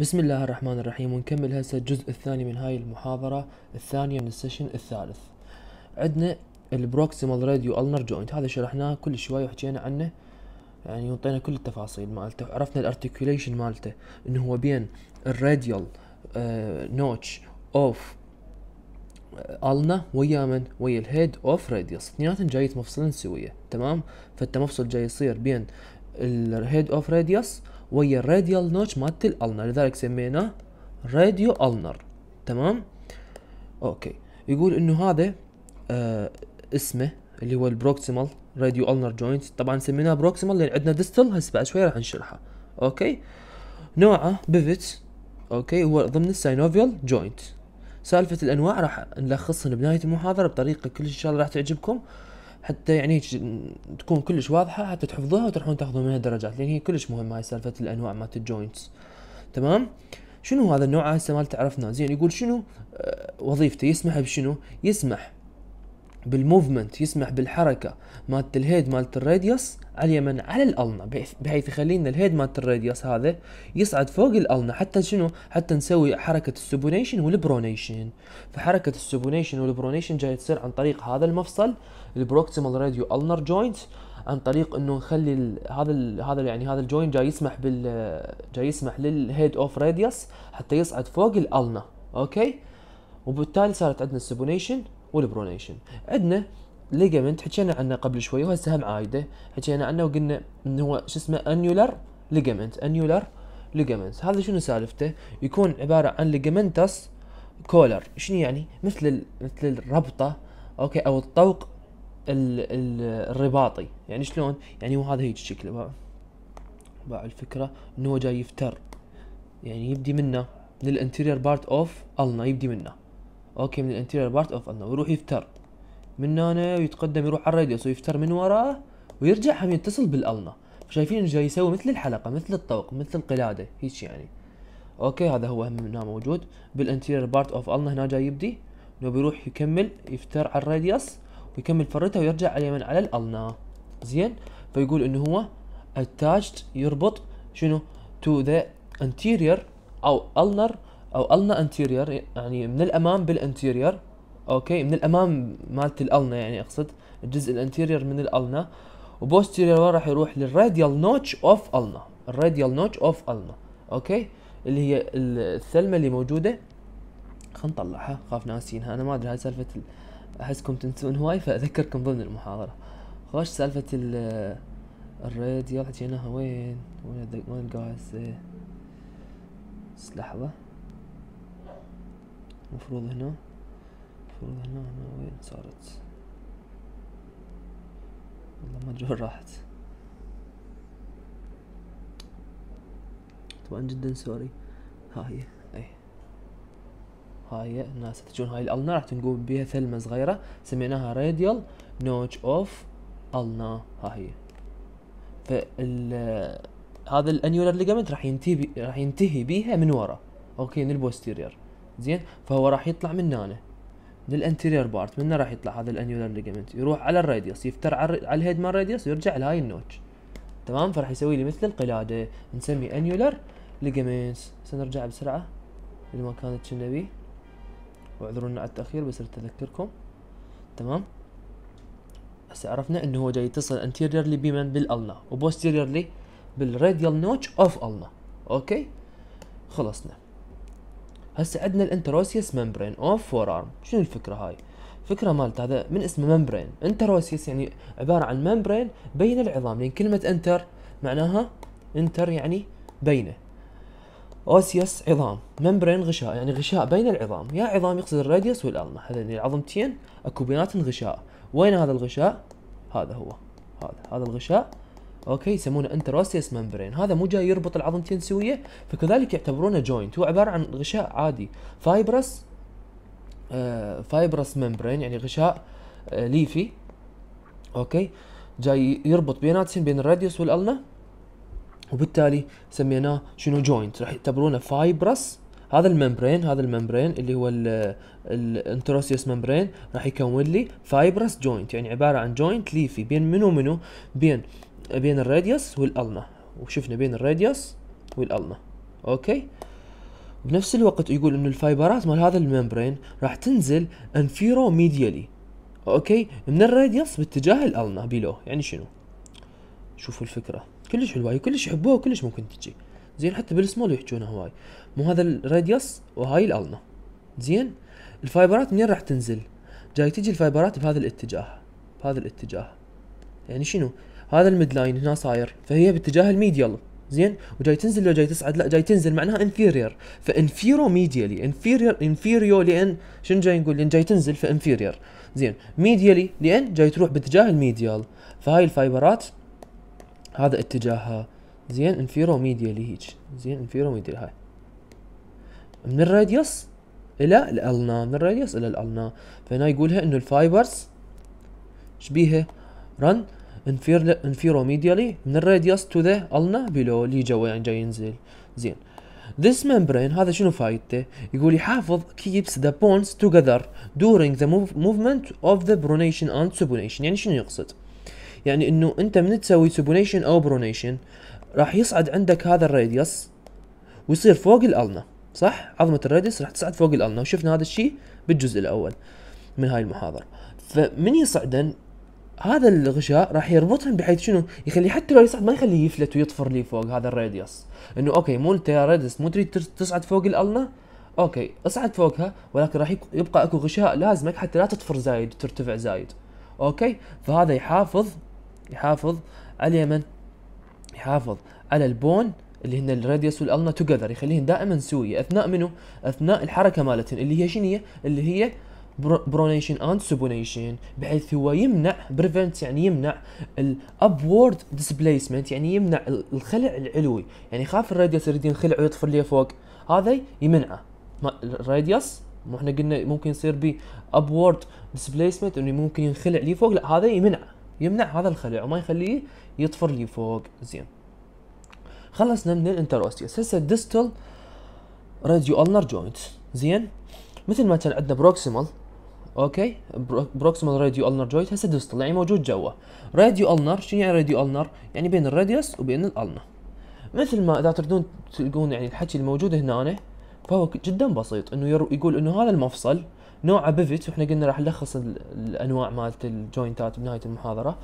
بسم الله الرحمن الرحيم ونكمل هسه الجزء الثاني من هاي المحاضرة الثانية من السيشن الثالث عندنا البروكسيمال راديو ألنر جوينت هذا شرحناه كل شوي وحكينا عنه يعني وطينا كل التفاصيل مالته عرفنا الارتكوليشن مالته انه هو بين الراديال آه، نوتش اوف آه، النا ويا من ويا الهيد اوف راديوس اثنيناتهم جايين مفصلين سويه تمام فانت مفصل جاي يصير بين الهيد اوف راديوس وهي الراديال نوتش مالت الالنر لذلك سميناه راديو النر تمام اوكي يقول انه هذا آه اسمه اللي هو البروكسيمال راديو النر جوينت طبعا سميناه بروكسيمال لان عندنا ديستل هسه بعد شوي راح نشرحه اوكي نوعه بيفت اوكي هو ضمن الساينوفيال جوينت سالفة الانواع راح نلخصها بنهاية المحاضرة بطريقة كل ان شاء الله راح تعجبكم حتى يعني تكون كلش واضحه حتى تحفظوها وتروحون تاخذون منها درجات لان هي كلش مهمه هاي سالفه الانواع مالت الجوينتس تمام شنو هذا النوع هسه مالته عرفناه زين يقول شنو آه، وظيفته يسمح بشنو يسمح بالموفمنت يسمح بالحركه مالت الهيد مالت الراديوس على اليمن على الالنا بحيث يخلينا الهيد مالت الراديوس هذا يصعد فوق الالنا حتى شنو حتى نسوي حركه السبونيشن والبرونيشن فحركه السبونيشن والبرونيشن جاي تصير عن طريق هذا المفصل البروكسيمال راديو النر جوينت عن طريق انه نخلي هذا هذا يعني هذا الجوين جاي يسمح بال جاي يسمح للهيد اوف راديوس حتى يصعد فوق الالنا اوكي وبالتالي صارت عندنا السبونيشن والبرونيشن عندنا ليجامنت حكينا عنه قبل شوي وهسه هم عايده حكينا عنه وقلنا انه هو شو اسمه انيولر ليجامنت انيولر ليجامنت هذا شنو سالفته يكون عباره عن ليجامنتس كولر شنو يعني مثل مثل الربطه اوكي او الطوق الرباطي يعني شلون يعني هو هذا هيك شكله باع الفكره انه هو جاي يفتر يعني يبدي منه للانتيرير بارت اوف النا يبدي منه اوكي من الانتيرير بارت اوف انه يروح يفتر من هنا ويتقدم يروح على الراديوس ويفتر من وراه ويرجع هم يتصل بالالنا شايفين جاي يسوي مثل الحلقه مثل الطوق مثل القلاده هيك يعني اوكي هذا هو هم هنا موجود بالانتيرير بارت اوف النا هنا جاي يبدي انه بيروح يكمل يفتر على الراديوس ويكمل فرته ويرجع على اليمين على الالنا زين فيقول انه هو attached يربط شنو to the anterior او ulnar او النا انتيرير يعني من الامام بالانتيرير اوكي من الامام مالت الالنا يعني اقصد الجزء الانتيرير من الالنا وبوستيرير راح يروح للراديال نوتش اوف النا الراديال نوتش اوف النا اوكي اللي هي الثلمه اللي موجوده خلينا نطلعها خاف ناسينها انا ما ادري هاي سالفه ال... احسكم تنسون هواي فاذكركم ضمن المحاضره خوش سالفه ال الراديال حكيناها وين وين وين إيه. بس لحظه المفروض هنا المفروض هنا هنا وين صارت والله ما ادري وين راحت طبعا جدا سوري ها هي اي هاي الناس تجون هاي الالنا راح تنقوم بها ثلمة صغيرة سميناها راديال نوتش اوف النا ها هي فال هذا الانيولر ليجمنت راح ينتهي راح ينتهي بيها من ورا اوكي من البوستيرير زين فهو راح يطلع من هنا من الانتيرير بارت من راح يطلع هذا الانيولر ليجمنت يروح على الراديوس يفتر على الهيد مال الراديوس ويرجع لهاي النوتش تمام فراح يسوي لي مثل القلاده نسمي انيولر ليجمنتس سنرجع بسرعه للمكان اللي كنا بيه واعذرونا على التاخير بس اذكركم تمام هسه عرفنا انه هو جاي يتصل انتيريرلي بمن بالالنا وبوستيريرلي بالراديال نوتش اوف النا اوكي خلصنا هسه عندنا الانتروسيس ممبرين اوف فور ارم شنو الفكره هاي فكره مالت هذا من اسمه ممبرين انتروسيس يعني عباره عن ممبرين بين العظام لان يعني كلمه انتر معناها انتر يعني بينه اوسيس عظام ممبرين غشاء يعني غشاء بين العظام يا عظام يقصد الراديوس والالما هذين يعني العظمتين اكو بيناتهم غشاء وين هذا الغشاء هذا هو هذا هذا الغشاء اوكي يسمونه انتروسيس ممبرين هذا مو جاي يربط العظمتين سويه فكذلك يعتبرونه جوينت هو عباره عن غشاء عادي فايبرس فايبرس ممبرين يعني غشاء آه، ليفي اوكي جاي يربط بيناتهم بين الراديوس والالنا وبالتالي سميناه شنو جوينت راح يعتبرونه فايبرس هذا الممبرين هذا الممبرين اللي هو الانتروسيوس ممبرين راح يكون لي فايبرس جوينت يعني عباره عن جوينت ليفي بين منو منو بين بين الراديوس والالنا وشفنا بين الراديوس والالنا اوكي بنفس الوقت يقول انه الفايبرات مال هذا الممبرين راح تنزل انفيرو ميديالي اوكي من الراديوس باتجاه الالنا بلو يعني شنو شوفوا الفكره كلش حلوه كلش يحبوها وكلش ممكن تجي زين حتى بالسمول يحجونها هواي مو هذا الراديوس وهاي الالنا زين الفايبرات منين راح تنزل جاي تجي الفايبرات بهذا الاتجاه بهذا الاتجاه يعني شنو هذا الميد لاين هنا صاير فهي باتجاه الميديال زين وجاي تنزل لو جاي تصعد لا جاي تنزل معناها انفيرير فانفيرو ميديالي انفيرير انفيريو لان شنو جاي نقول لان جاي تنزل فانفيرير زين ميديالي لان جاي تروح باتجاه الميديال فهاي الفايبرات هذا اتجاهها زين انفيرو ميديالي هيج زين انفيرو ميديالي هاي من الراديوس الى الالنا من الراديوس الى الالنا فهنا يقولها انه الفايبرز شبيهه رن inferomedially انفيرو ميديالي من الراديوس تو ذا النا بلو اللي جوا يعني جاي ينزل زين This membrane هذا شنو فايدته؟ يقول يحافظ keeps the bones together during the move movement of the pronation and subunation يعني شنو يقصد؟ يعني انه انت من تسوي سبونيشن او pronation راح يصعد عندك هذا الراديوس ويصير فوق الالنا صح؟ عظمة الراديوس راح تصعد فوق الالنا وشفنا هذا الشيء بالجزء الاول من هاي المحاضرة فمن يصعدن هذا الغشاء راح يربطهم بحيث شنو يخلي حتى لو يصعد ما يخليه يفلت ويطفر لي فوق هذا الراديوس انه اوكي مو انت يا راديوس مو تريد تصعد فوق الالنا اوكي اصعد فوقها ولكن راح يبقى اكو غشاء لازمك حتى لا تطفر زايد ترتفع زايد اوكي فهذا يحافظ يحافظ على اليمن يحافظ على البون اللي هن الراديوس والالنا توجذر يخليهن دائما سويه اثناء منو اثناء الحركه مالتهن اللي هي شنو اللي هي برونيشن اند سبونيشن بحيث هو يمنع بريفنت يعني يمنع الابورد ديسبليسمنت يعني يمنع الخلع العلوي يعني خاف الراديوس يريد ينخلع ويطفر لي فوق هذا يمنعه الراديوس مو احنا قلنا ممكن يصير بي ابورد ديسبليسمنت انه ممكن ينخلع لي فوق لا هذا يمنع يمنع هذا الخلع وما يخليه يطفر لي فوق زين خلصنا من الانتروستيوس هسه الدستل راديو النر جوينت زين مثل ما كان عندنا بروكسيمال اوكي بروكسيمال راديو النر جوينت هسه دوس يعني موجود جوا راديو النر شنو يعني راديو النر يعني بين الراديوس وبين الالنا مثل ما اذا تردون تلقون يعني الحكي الموجود هنا فهو جدا بسيط انه يقول انه هذا المفصل نوعه بيفت واحنا قلنا راح نلخص الانواع مالت الجوينتات بنهايه المحاضره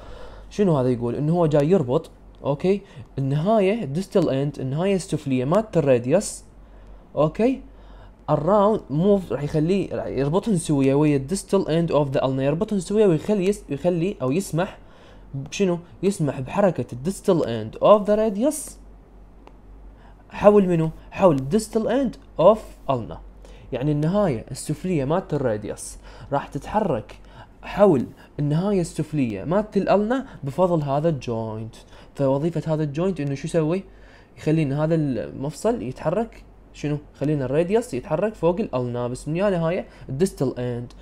شنو هذا يقول انه هو جاي يربط اوكي النهايه ديستال اند النهايه السفليه مالت الراديوس اوكي الراوند موف راح يخليه راح يربطهم سويا ويا الدستل اند اوف ذا النا يربطهم سويا ويخلي يس يخلي او يسمح شنو يسمح بحركه الدستل اند اوف ذا راديوس حول منو حول الدستل اند اوف النا يعني النهايه السفليه مالت الراديوس راح تتحرك حول النهايه السفليه مالت الالنا بفضل هذا الجوينت فوظيفه هذا الجوينت انه شو يسوي يخلي ان هذا المفصل يتحرك شنو خلينا الراديوس يتحرك فوق الالنابس من يا نهايه الديستال اند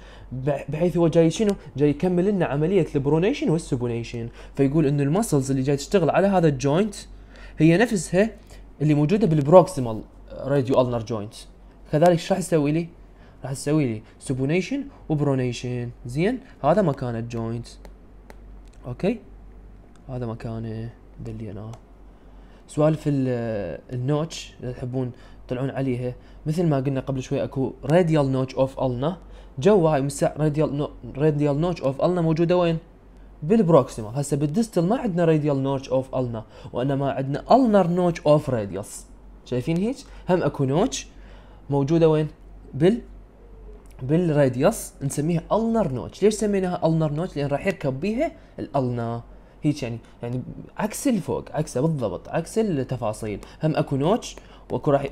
بحيث هو جاي شنو جاي يكمل لنا عمليه البرونيشن والسبونيشن فيقول انه المسلز اللي جاي تشتغل على هذا الجوينت هي نفسها اللي موجوده بالبروكسيمال راديو النر جوينت كذلك ايش راح تسوي لي راح تسوي لي سبونيشن وبرونيشن زين هذا مكان الجوينت اوكي هذا مكانه دليناه انا سوالف النوتش اذا تحبون تطلعون عليها مثل ما قلنا قبل شوي اكو راديال نوتش اوف النا جوا هاي مساع راديال راديال نوتش اوف النا موجوده وين؟ بالبروكسيمال هسه بالديستل ما عندنا راديال نوتش اوف النا وانما عندنا النر نوتش اوف راديوس شايفين هيك؟ هم اكو نوتش موجوده وين؟ بال بالراديوس نسميها النر نوتش، ليش سميناها النر نوتش؟ لان راح يركب بيها الالنا هيك يعني يعني عكس الفوق عكسه بالضبط عكس التفاصيل، هم اكو نوتش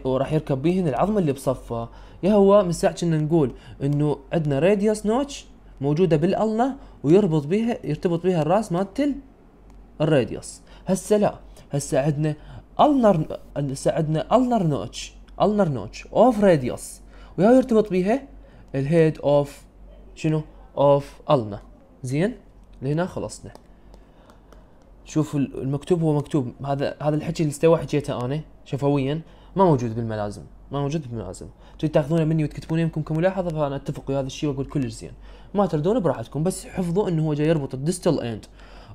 وراح يركب بهن العظمه اللي بصفها يا هو من ساعه كنا نقول انه عندنا راديوس نوتش موجوده بالالنه ويربط بها يرتبط بها الراس مالت الراديوس هسه لا هسه عندنا النر هسه عندنا النر نوتش النر نوتش اوف راديوس ويا يرتبط بها الهيد اوف شنو اوف النا زين لهنا خلصنا شوف المكتوب هو مكتوب هذا هذا الحكي اللي استوى حكيته انا شفويا ما موجود بالملازم ما موجود بالملازم تريد تاخذونه مني وتكتبونه يمكن كملاحظه فانا اتفق ويا هذا الشيء واقول كلش زين ما تردون براحتكم بس حفظوا انه هو جاي يربط الديستال اند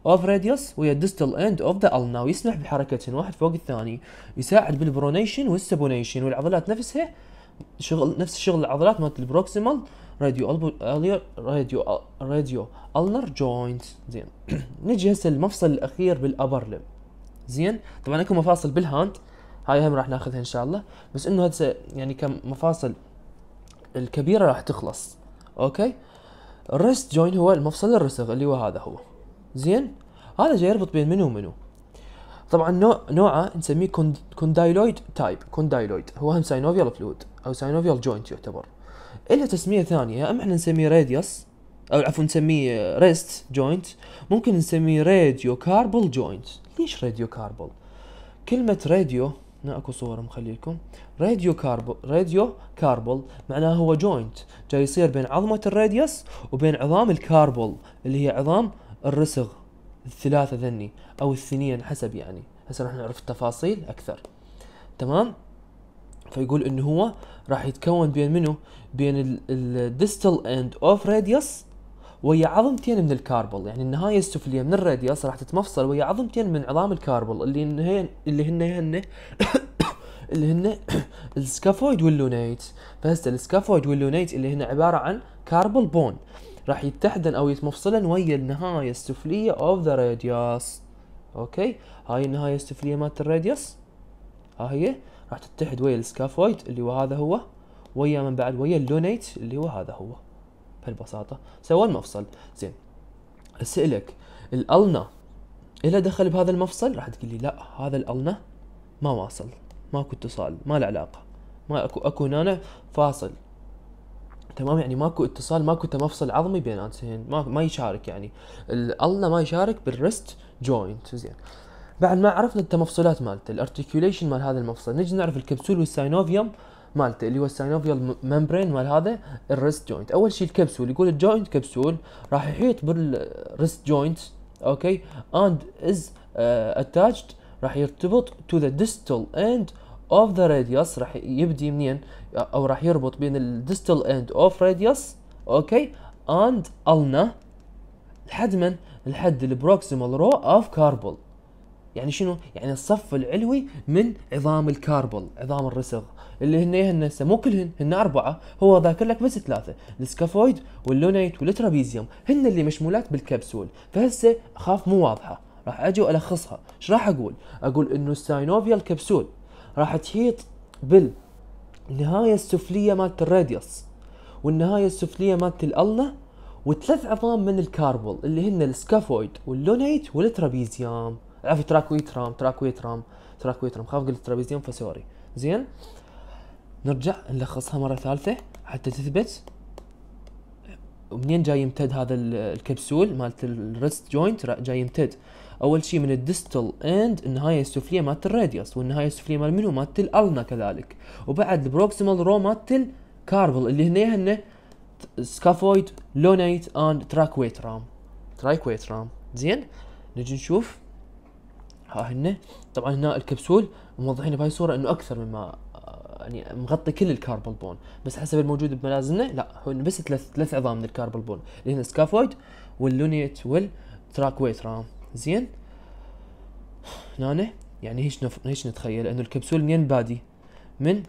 اوف راديوس ويا الديستال اند اوف ذا النا ويسمح بحركتهن واحد فوق الثاني يساعد بالبرونيشن والسبونيشن والعضلات نفسها شغل نفس الشغل العضلات مالت البروكسيمال راديو راديو راديو النر جوينت زين نجي هسه المفصل الاخير بالابر لب زين طبعا اكو مفاصل بالهاند هاي هم راح ناخذها ان شاء الله بس انه هسه يعني كم مفاصل الكبيره راح تخلص اوكي الريست جوين هو المفصل الرسغ اللي هو هذا هو زين هذا جاي يربط بين منو ومنو طبعا نوع نوعه نسميه كوندايلويد تايب كوندايلويد هو هم ساينوفيال فلود او ساينوفيال جوينت يعتبر إلها تسميه ثانيه يا اما احنا نسميه راديوس او عفوا نسميه ريست جوينت ممكن نسميه راديو كاربل جوينت ليش راديو كاربل كلمه راديو هنا اكو صوره لكم راديو كاربل راديو كاربل معناها هو جوينت جاي يصير بين عظمه الراديوس وبين عظام الكاربل اللي هي عظام الرسغ الثلاثه ذني او الثنين حسب يعني هسه راح نعرف التفاصيل اكثر تمام فيقول انه هو راح يتكون بين منو بين الديستال اند اوف راديوس ويا عظمتين من الكاربل يعني النهايه السفليه من الراديوس راح تتمفصل ويا عظمتين من عظام الكاربل اللي هن اللي هن هن اللي هن السكافويد واللونيت فهسه السكافويد واللونيت اللي هن عباره عن كاربل بون راح يتحدن او يتمفصلن ويا النهايه السفليه اوف ذا راديوس اوكي هاي النهايه السفليه مالت الراديوس ها هي راح تتحد ويا السكافويد اللي هو هذا هو ويا من بعد ويا اللونيت اللي هو هذا هو بهالبساطه سوى المفصل زين اسالك الالنا إلها دخل بهذا المفصل راح تقول لي لا هذا الالنا ما واصل ماكو اتصال ما له علاقه ما اكو اكو هنا فاصل تمام يعني ماكو اتصال ماكو تمفصل عظمي بيناتهن ما ما يشارك يعني الالنا ما يشارك بالريست جوينت زين بعد ما عرفنا التمفصلات مالته الارتكيوليشن مال هذا المفصل نجي نعرف الكبسول والساينوفيوم مالته اللي هو السينوفيال ممبرين مال هذا الريست جوينت اول شيء الكبسول يقول الجوينت كبسول راح يحيط بالريست جوينت اوكي اند از اتاتشد راح يرتبط تو ذا ديستال اند اوف ذا راديوس راح يبدي منين او راح يربط بين الديستال اند اوف راديوس اوكي اند النا لحد من لحد البروكسيمال رو اوف كاربل يعني شنو يعني الصف العلوي من عظام الكاربل عظام الرسغ اللي هن هسه مو كلهن هن اربعه هو ذاكر لك بس ثلاثه السكافويد واللونيت والترابيزيوم هن اللي مشمولات بالكبسول فهسه اخاف مو واضحه راح اجي والخصها ايش راح اقول اقول انه الساينوفيا الكبسول راح تحيط بالنهايه السفليه مالت الراديوس والنهايه السفليه مالت الالنا وثلاث عظام من الكاربول اللي هن السكافويد واللونيت والترابيزيوم عفوا تراكويترام تراكويترام تراكويترام خاف قلت ترابيزيوم فسوري زين نرجع نلخصها مرة ثالثة حتى تثبت ومنين جاي يمتد هذا الكبسول مالت الريست جوينت جاي يمتد اول شيء من الديستل اند النهايه السفليه مالت الراديوس والنهايه السفليه مال منو مالت الالنا كذلك وبعد البروكسيمال رو مالت الكاربل اللي هنا هن سكافويد لونيت اند تراكويت رام ترايكويت رام زين نجي نشوف ها هن طبعا هنا الكبسول موضحين بهاي الصوره انه اكثر مما يعني مغطي كل الكاربل بون بس حسب الموجود بملازمنا لا هو بس ثلاث ثلاث عظام من الكاربل بون اللي هنا سكافويد واللونيت والتراك رام زين هنا يعني هيش نف... هيش نتخيل انه الكبسول منين بادي من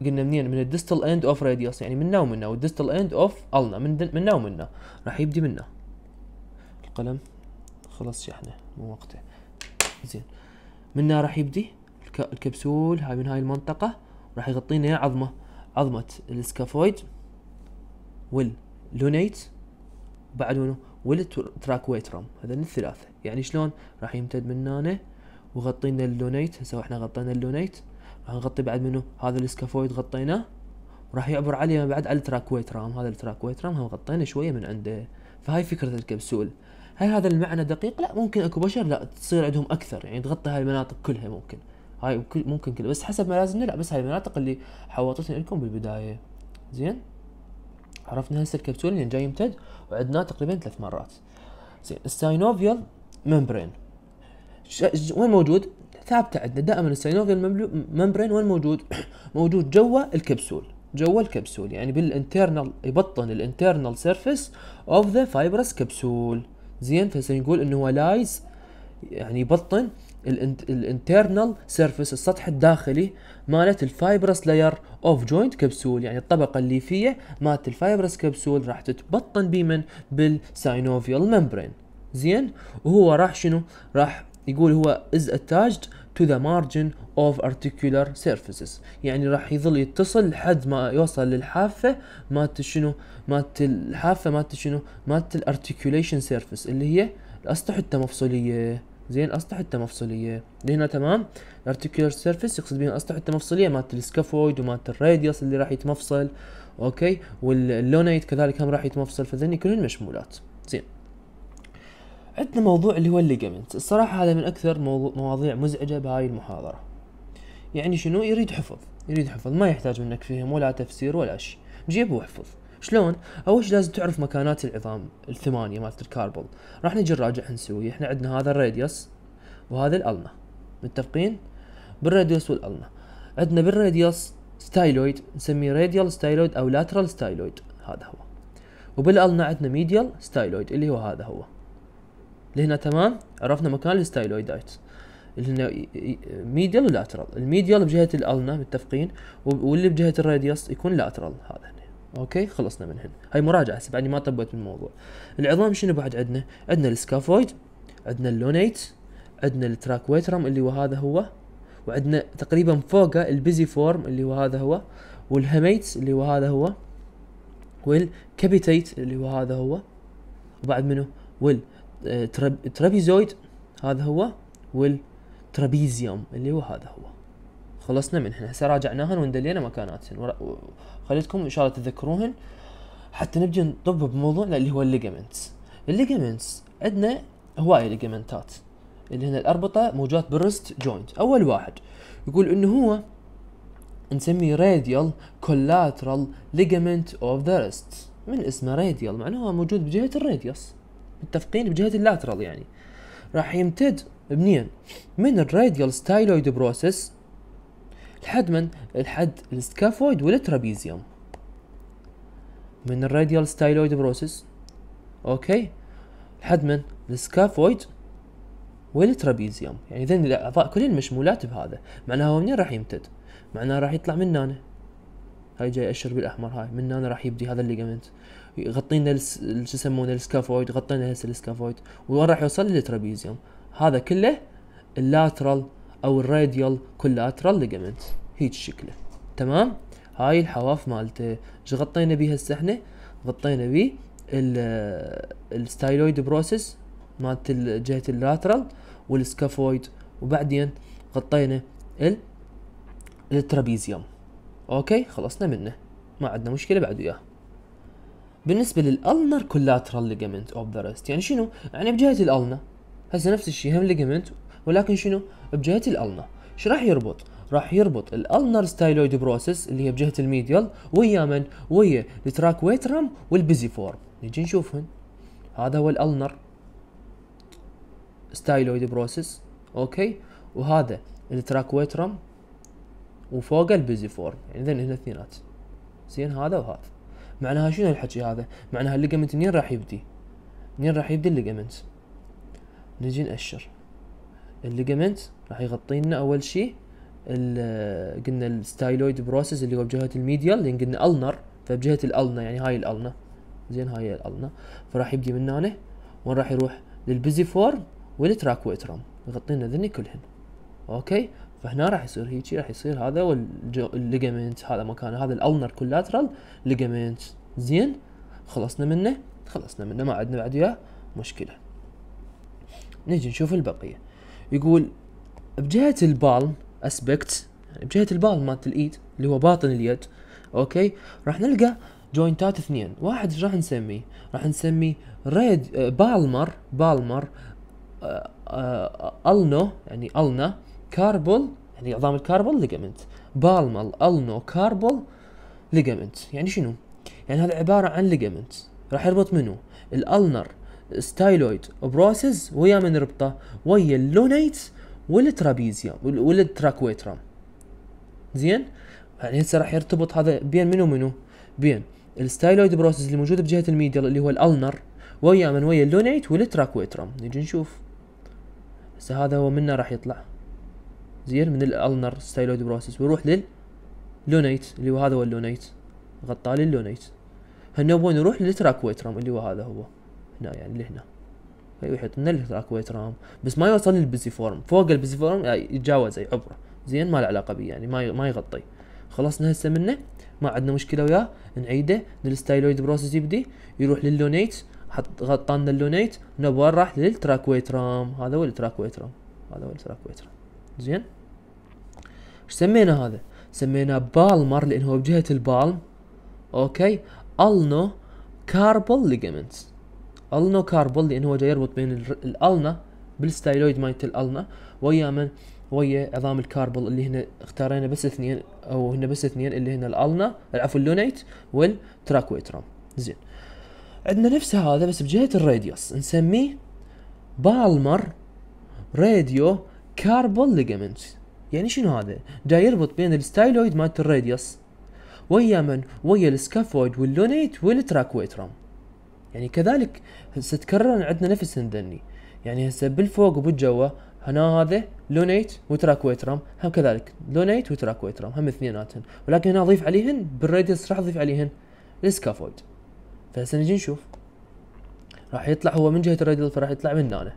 قلنا منين من الديستال اند اوف راديوس يعني منا ومنا والديستال اند اوف النا من دن... منا ومنا راح يبدي منا القلم خلص شحنه مو وقته زين منا راح يبدي الكبسول هاي من هاي المنطقه راح يغطينا عظمه عظمه السكافويد واللونيت بعد منه والتراكويترم هذين الثلاثه يعني شلون راح يمتد من هنا وغطينا اللونيت هسه احنا غطينا اللونيت راح نغطي بعد منه هذا السكافويد غطيناه وراح يعبر عليه بعد على التراكويترام هذا التراكويترام هم غطينا شويه من عنده فهاي فكره الكبسول هل هذا المعنى دقيق؟ لا ممكن اكو بشر لا تصير عندهم اكثر يعني تغطي هاي المناطق كلها ممكن هاي ممكن كذا بس حسب ما لازم نلعب بس هاي المناطق اللي حوطتني لكم بالبدايه زين عرفنا هسه الكبسول اللي جاي يمتد وعدناه تقريبا ثلاث مرات زين الساينوفيال ممبرين وين موجود؟ ثابته عندنا دائما الساينوفيال ممبرين وين موجود؟ موجود جوا الكبسول جوا الكبسول يعني بالانترنال يبطن الانترنال سيرفيس اوف ذا فايبرس كبسول زين فهسه نقول انه هو لايز يعني يبطن الانترنال سيرفيس السطح الداخلي مالت الفايبرس لاير اوف جوينت كبسول يعني الطبقه الليفيه مالت الفايبرس كبسول راح تتبطن بيمن بالساينوفيال ممبرين زين وهو راح شنو راح يقول هو is attached to the margin of articular surfaces يعني راح يظل يتصل لحد ما يوصل للحافة مالت شنو مالت الحافة مالت شنو مالت الارتكيوليشن سيرفيس اللي هي الأسطح التمفصلية زين اسطح التمفصليه لهنا تمام الارتيكولار سيرفيس يقصد بها الاسطح التمفصليه مالت السكافويد ومالت الراديوس اللي راح يتمفصل اوكي واللونيت كذلك هم راح يتمفصل فذني كلهن مشمولات زين عندنا موضوع اللي هو الليجمنت الصراحه هذا من اكثر مواضيع مزعجه بهاي المحاضره يعني شنو يريد حفظ يريد حفظ ما يحتاج منك فهم ولا تفسير ولا شيء جيب واحفظ شلون؟ اول شيء لازم تعرف مكانات العظام الثمانيه مالت الكاربل راح نجي نراجع نسوي احنا عندنا هذا الراديوس وهذا الالنا متفقين؟ بالراديوس والالنا عندنا بالراديوس ستايلويد نسميه راديال ستايلويد او لاترال ستايلويد هذا هو وبالالنا عندنا ميديال ستايلويد اللي هو هذا هو لهنا تمام عرفنا مكان الستايلويدات اللي ميديال ولاترال الميديال بجهه الالنا متفقين واللي بجهه الراديوس يكون لاترال هذا اوكي خلصنا منهن هاي مراجعه هسه بعدني ما طبيت من الموضوع العظام شنو بعد عندنا عندنا السكافويد عندنا اللونيت عندنا التراكويترم اللي وهذا هو وعندنا تقريبا فوقه البيزي فورم اللي وهذا هو والهميت اللي وهذا هو والكابيتيت اللي وهذا هو وبعد منه والترابيزويد آه، هذا هو والترابيزيوم اللي هو هذا هو خلصنا منهن هسه راجعناهن وندلينا مكاناتهن وخليتكم ان شاء الله تذكروهن حتى نبدي نطب بموضوعنا اللي هو الليجمنتس الليجمنتس عندنا هوايه ليجمنتات اللي هن الاربطه موجات بالرست جوينت اول واحد يقول انه هو نسميه راديال كولاترال ليجمنت اوف ذا رست من اسمه راديال هو موجود بجهه الراديوس متفقين بجهه اللاترال يعني راح يمتد منين من الراديال ستايلويد بروسس لحد من لحد السكافويد والترابيزيوم من الراديال ستايلويد بروسس اوكي لحد من السكافويد والترابيزيوم يعني ذن الاعضاء كلهم مشمولات بهذا معناها هو منين راح يمتد معناها راح يطلع من هنا هاي جاي اشر بالاحمر هاي من هنا راح يبدي هذا الليجمنت يغطينا شو يسمونه السكافويد غطينا هسه السكافويد وين راح يوصل للترابيزيوم هذا كله اللاترال او الراديال كولاترال ليجامنت هيج شكله تمام هاي الحواف مالته ايش غطينا بيها السحنه غطينا بيه آه، الستايلويد بروسس مالت جهه اللاترال والسكافويد وبعدين غطينا الترابيزيوم اوكي خلصنا منه ما عندنا مشكله بعد وياه بالنسبه للالنر كولاترال ليجامنت اوف ذا ريست يعني شنو يعني بجهه الالنا هسه نفس الشيء هم ليجامنت ولكن شنو بجهه الالنا شو راح يربط راح يربط الالنر ستايلويد بروسس اللي هي بجهه الميديال ويا من ويا التراك ويترم والبيزي فورم نجي نشوفهم هذا هو الالنر ستايلويد بروسس اوكي وهذا التراك ويترم وفوقه البيزي فورم يعني هنا اثنينات زين هذا وهذا معناها شنو الحكي هذا معناها الليجمنت منين راح يبدي منين راح يبدي الليجمنت نجي نأشر الليجمنت راح يغطي لنا اول شيء قلنا الستايلويد بروسس اللي هو بجهه الميديال لان قلنا النر فبجهه الالنا يعني هاي الالنا زين هاي الالنا فراح يبدي من هنا وين راح يروح للبيزي فورم والتراكويترم يغطي لنا ذني كلهن اوكي فهنا راح يصير هيجي راح يصير هذا والليجمنت هذا مكانه هذا الالنر كولاترال ليجمنت زين خلصنا منه خلصنا منه ما عندنا بعد وياه مشكله نجي نشوف البقيه يقول بجهة البالم اسبكت يعني بجهة البالم مالت الايد اللي هو باطن اليد اوكي راح نلقى جوينتات اثنين واحد ايش راح نسميه راح نسميه ريد آه، بالمر بالمر آه، آه، النو يعني النا كاربل يعني عظام الكاربل ليجامنت بالمر النو كاربل ليجامنت يعني شنو يعني هذا عباره عن ليجامنت راح يربط منو الالنر ستايلويد بروسز ويا من ربطه ويا اللونيت والترابيزيوم والتراكويترام زين يعني هسه راح يرتبط هذا بين منو منو بين الستايلويد بروسز اللي موجود بجهه الميديال اللي هو الالنر ويا من ويا اللونيت والتراكويترام نجي نشوف هسه هذا هو منه راح يطلع زين من الالنر ستايلويد بروسس ويروح لللونيت اللي هو هذا هو اللونيت غطى لي اللونيت هنا وين يروح للتراكويترام اللي هو هذا هو هنا يعني لهنا أيوة، يحط لنا الاكويت رام بس ما يوصل للبيزي فورم فوق البيزي فورم يعني يتجاوزه يعبره زين ما له علاقه به يعني ما ما يغطي خلصنا هسه منه ما عندنا مشكله وياه نعيده للستايلويد بروسيس يبدي يروح لللونيت حط غطانا اللونيت نبغى راح للتراك ويت رام هذا هو التراك ويت رام هذا هو التراك ويت رام زين ايش سمينا هذا سميناه بالمر لانه هو بجهه البالم اوكي النو كاربل ليجمنتس كاربول لان هو جاي يربط بين الالنا بالستايلويد مالت الالنا ويا من ويا عظام الكاربول اللي هنا اختارينا بس اثنين او هنا بس اثنين اللي هنا الالنا العفو اللونيت والتراكويترام زين عندنا نفس هذا بس بجهه الراديوس نسميه بالمر راديو كاربول ليجمنت يعني شنو هذا؟ جاي يربط بين الستايلويد مالت الراديوس ويا من ويا السكافويد واللونيت والتراكويترام يعني كذلك هسه تكرر عندنا نفس هندني يعني هسه بالفوق وبالجوا هنا هذا لونيت وتراك ويترام هم كذلك لونيت وتراك ويترام هم اثنيناتهم ولكن هنا اضيف عليهن بالراديوس راح اضيف عليهن السكافولد فهسه نجي نشوف راح يطلع هو من جهه الراديوس فراح يطلع من هنا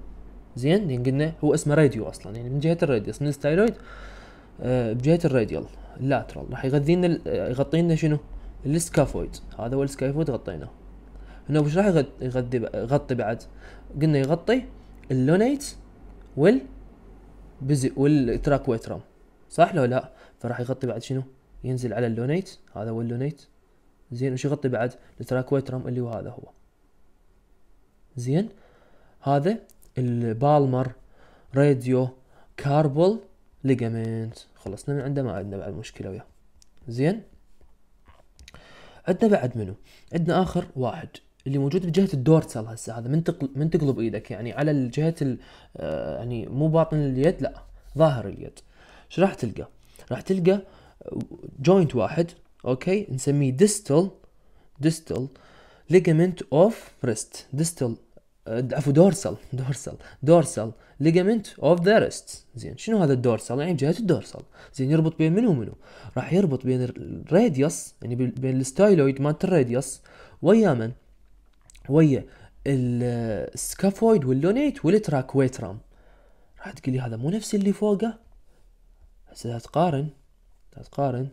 زين لان يعني قلنا هو اسمه راديو اصلا يعني من جهه الراديوس من الستايرويد آه، بجهه الراديال اللاترال راح يغذينا آه، يغطينا شنو السكافويد هذا هو السكافويد غطيناه انه وش راح يغطي يغطي بعد؟ قلنا يغطي اللونيت وال بزي والتراك صح لو لا؟ فراح يغطي بعد شنو؟ ينزل على اللونيت هذا هو اللونيت زين وش يغطي بعد؟ التراك اللي هو هذا هو زين هذا البالمر راديو كاربول ليجامنت خلصنا من عنده ما عندنا بعد مشكله وياه زين عندنا بعد منو عندنا اخر واحد اللي موجود بجهه الدورسال هسه هذا من من تقلب ايدك يعني على الجهه آه، يعني مو باطن اليد لا ظاهر اليد شو راح تلقى؟ راح تلقى جوينت واحد اوكي نسميه ديستل ديستل ليجمنت اوف ريست ديستل عفوا دورسال دورسال دورسال ليجمنت اوف ذا ريست زين شنو هذا الدورسال يعني بجهه الدورسال زين يربط بين منو ومنو راح يربط بين الراديوس يعني بين الستايلويد مالت الراديوس ويا من ويا السكافويد واللونيت ويترام راح تقول لي هذا مو نفس اللي فوقه هسه تقارن تقارن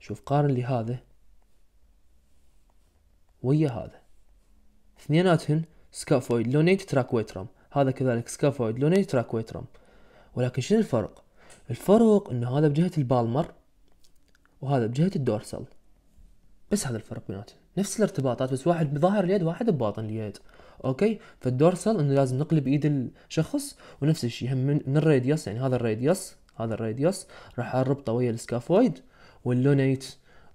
شوف قارن لي هذا ويا هذا اثنيناتهم سكافويد لونيت ويترام هذا كذلك سكافويد لونيت ويترام ولكن شنو الفرق الفرق انه هذا بجهة البالمر وهذا بجهة الدورسال بس هذا الفرق بيناتهم نفس الارتباطات بس واحد بظاهر اليد واحد بباطن اليد اوكي فالدورسال انه لازم نقلب ايد الشخص ونفس الشيء هم من الراديوس يعني هذا الراديوس هذا الراديوس راح اربطه ويا السكافويد واللونيت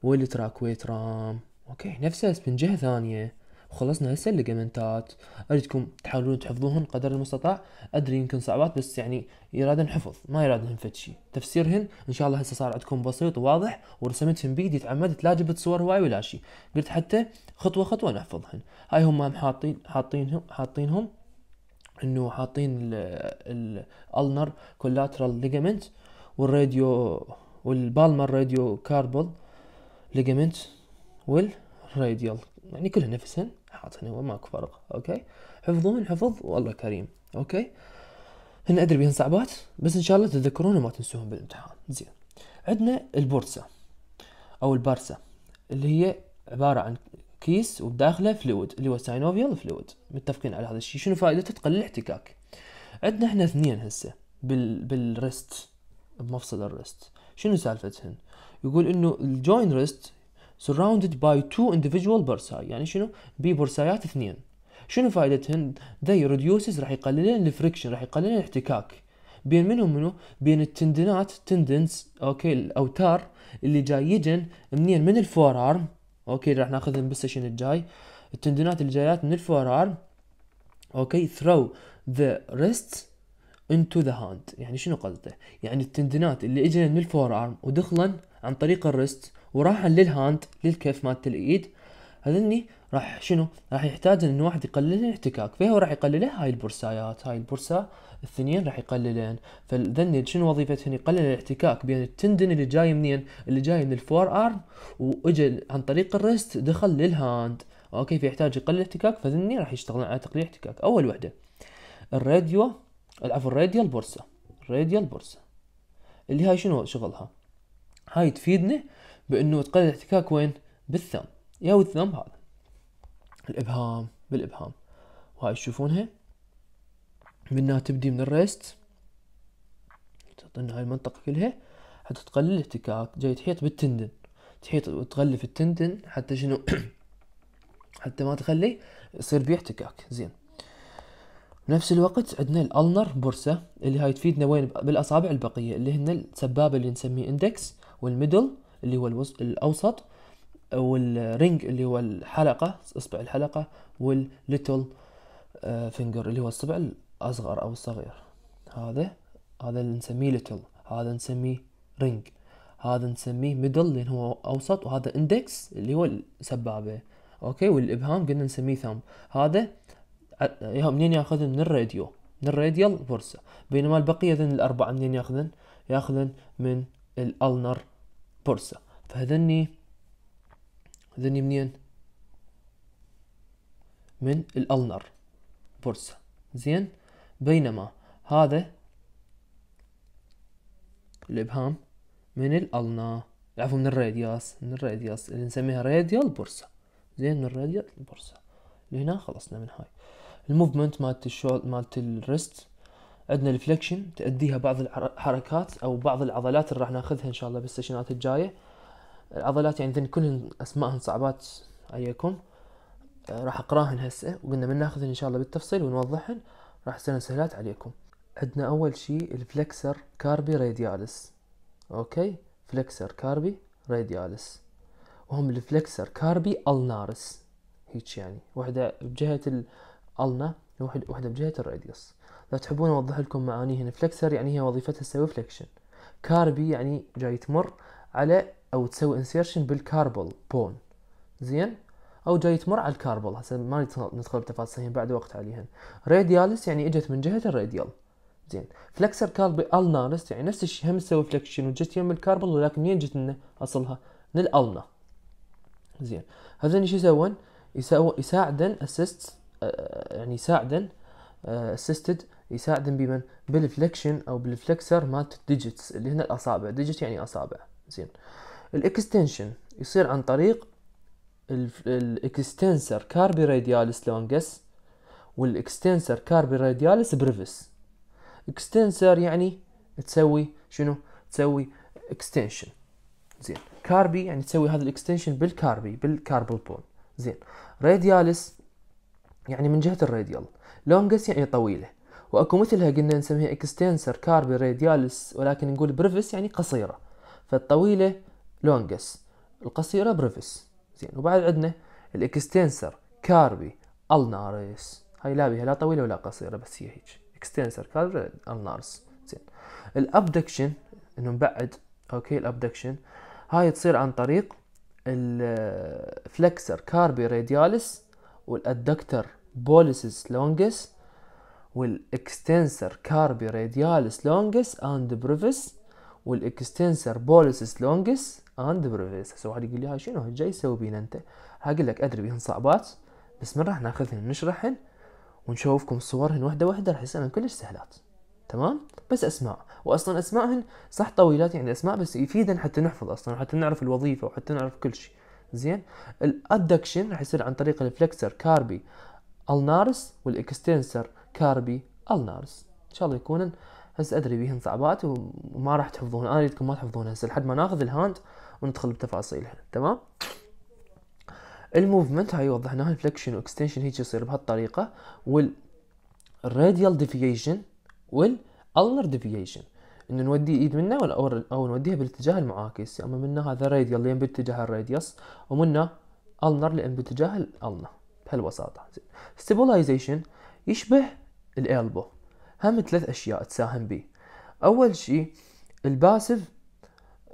والتراكويترام اوكي نفسه بس من جهه ثانيه وخلصنا هسه الليجمنتات اريدكم تحاولون تحفظوهن قدر المستطاع ادري يمكن صعبات بس يعني يرادن حفظ ما يرادن فد شيء تفسيرهن ان شاء الله هسه صار عندكم بسيط وواضح ورسمتهن بيدي تعمدت لا جبت صور هواي ولا شيء قلت حتى خطوه خطوه نحفظهن هاي هم حاطين حاطينهم حاطينهم انه حاطين الالنر كولاترال ليجمنت والراديو والبالمر راديو كاربل ليجمنت والراديال يعني كلها نفسهن حاطين هو ماكو فرق اوكي حفظون حفظ والله كريم اوكي هن ادري بهن صعبات بس ان شاء الله تتذكرون وما تنسوهم بالامتحان زين عندنا البورصه او البارسه اللي هي عباره عن كيس وبداخله فلويد اللي هو ساينوفيال فلويد متفقين على هذا الشيء شنو فائدته تقلل الاحتكاك عندنا احنا اثنين هسه بال بالريست بمفصل الريست شنو سالفتهن يقول انه الجوين ريست surrounded by two individual bursa يعني شنو ببورسايات اثنين شنو فائدتهن they reduces راح يقللن الفريكشن راح يقللن الاحتكاك بين منو منو بين التندنات تندنس اوكي الاوتار اللي جاي يجن منين من الفور ارم اوكي راح ناخذهم بالسيشن الجاي التندنات اللي جايات من الفور ارم اوكي throw the wrist into the hand يعني شنو قصده يعني التندنات اللي اجن من الفور ارم ودخلن عن طريق الريست وراح للهاند للكف مالت الايد هذني راح شنو راح يحتاج ان واحد يقلل الاحتكاك فهو راح يقلل هاي البرسايات هاي البورسا الثنين راح يقللين فذني شنو وظيفتهن يقلل الاحتكاك بين التندن اللي جاي منين اللي جاي من الفور ارم واجى عن طريق الريست دخل للهاند اوكي فيحتاج يقلل الاحتكاك فذني راح يشتغلون على تقليل الاحتكاك اول وحده الراديو العفو الراديال بورصه الراديال بورصه اللي هاي شنو شغلها هاي تفيدنا بانه تقلل الاحتكاك وين؟ بالثم يا الذنب هذا الابهام بالابهام وهاي تشوفونها منها تبدي من الريست تعطينا هاي المنطقه كلها حتى تقلل الاحتكاك جاي تحيط بالتندن تحيط وتغلف التندن حتى شنو حتى ما تخلي يصير بيه احتكاك زين نفس الوقت عندنا الالنر بورصه اللي هاي تفيدنا وين بالاصابع البقيه اللي هن السبابه اللي نسميه اندكس والميدل اللي هو الوسط الاوسط والرينج اللي هو الحلقه اصبع الحلقه والليتل فينجر آه، اللي هو الصبع الاصغر او الصغير هذا هذا اللي نسميه ليتل هذا نسميه رينج هذا نسميه ميدل لان هو اوسط وهذا اندكس اللي هو السبابه اوكي والابهام قلنا نسميه ثامب هذا آه، منين ياخذن من الراديو من الراديال فرصة بينما البقيه ذن الاربعه منين ياخذن ياخذن من الالنر بورصة فهذني هذني منين من الألنر بورصة زين بينما هذا الإبهام من الألنا عفوا من الرادياس من الرادياس اللي نسميها راديال بورصة زين من الراديال البورصة لهنا خلصنا من هاي الموفمنت مالت الشول مالت الريست عندنا الفليكشن تأديها بعض الحركات او بعض العضلات اللي راح ناخذها ان شاء الله بالسيشنات الجايه العضلات يعني ذن كلهن اسمائهن صعبات عليكم آه، راح اقراهن هسه وقلنا من ناخذهن ان شاء الله بالتفصيل ونوضحهن راح تصيرن سهلات عليكم عندنا اول شيء الفلكسر كاربي راديالس اوكي فلكسر كاربي راديالس وهم الفلكسر كاربي النارس هيك يعني واحده بجهه الالنا وحده بجهه الراديوس لو تحبون اوضح لكم هنا فلكسر يعني هي وظيفتها تسوي فليكشن كاربي يعني جاي تمر على او تسوي انسيرشن بالكاربل بون زين او جاي تمر على الكاربل هسه ما ندخل بتفاصيلهم بعد وقت عليهن راديالس يعني اجت من جهه الراديال زين فلكسر كاربي النارس يعني نفس الشيء هم تسوي فلكشن وجت يم الكاربل ولكن منين جت منه اصلها من الالنا زين هذين شو يسوون؟ يساعدن اسيست آه، يعني يساعدن اسيستد آه، يساعدن بمن بالفليكشن او بالفلكسر مالت الديجيتس اللي هنا الاصابع ديجيت يعني اصابع زين الاكستنشن يصير عن طريق الاكستنسر كاربي راديالس لونجس والاكستنسر كاربي راديالس بريفس اكستنسر يعني تسوي شنو تسوي اكستنشن زين كاربي يعني تسوي هذا الاكستنشن بالكاربي بالكاربل بون زين راديالس يعني من جهه الراديال لونجس يعني طويله واكو مثلها قلنا نسميها اكستنسر كاربي راديالس ولكن نقول بريفس يعني قصيرة فالطويلة لونجس القصيرة بريفس زين وبعد عندنا الاكستنسر كاربي الناريس هاي لا بها لا طويلة ولا قصيرة بس هي هيك اكستنسر كاربي الناريس زين الابدكشن انه نبعد اوكي الابدكشن هاي تصير عن طريق الفلكسر كاربي راديالس والادكتر بوليسس لونجس والاكستنسر كاربي راديالس لونجس اند بريفس والاكستنسر بوليسس لونجس اند بريفس هسه واحد يقول لي هاي شنو جاي تسوي بينا انت؟ اقول لك ادري بيهن صعبات بس من راح ناخذهن نشرحهن ونشوفكم صورهن وحده وحده راح يصيرن كلش سهلات تمام بس اسماء واصلا اسمائهن صح طويلات يعني اسماء بس يفيدن حتى نحفظ اصلا حتى نعرف الوظيفه وحتى نعرف كل شيء زين الادكشن راح يصير عن طريق الفلكسر كاربي النارس والاكستنسر كاربي النارس ان شاء الله يكونن هسه ادري بيهن صعبات وما راح تحفظون انا اريدكم ما تحفظون هسه لحد ما ناخذ الهاند وندخل بتفاصيلها تمام الموفمنت هاي وضحناها الفلكشن واكستنشن هيك يصير بهالطريقه والراديال ديفيشن والالنر ديفيشن انه نودي ايد منا ولا او, نوديها بالاتجاه المعاكس اما منا هذا راديال لين باتجاه الراديوس ومنا النر لين باتجاه الالنر زين ستيبلايزيشن يشبه الالبو هم ثلاث اشياء تساهم به اول شيء الباسف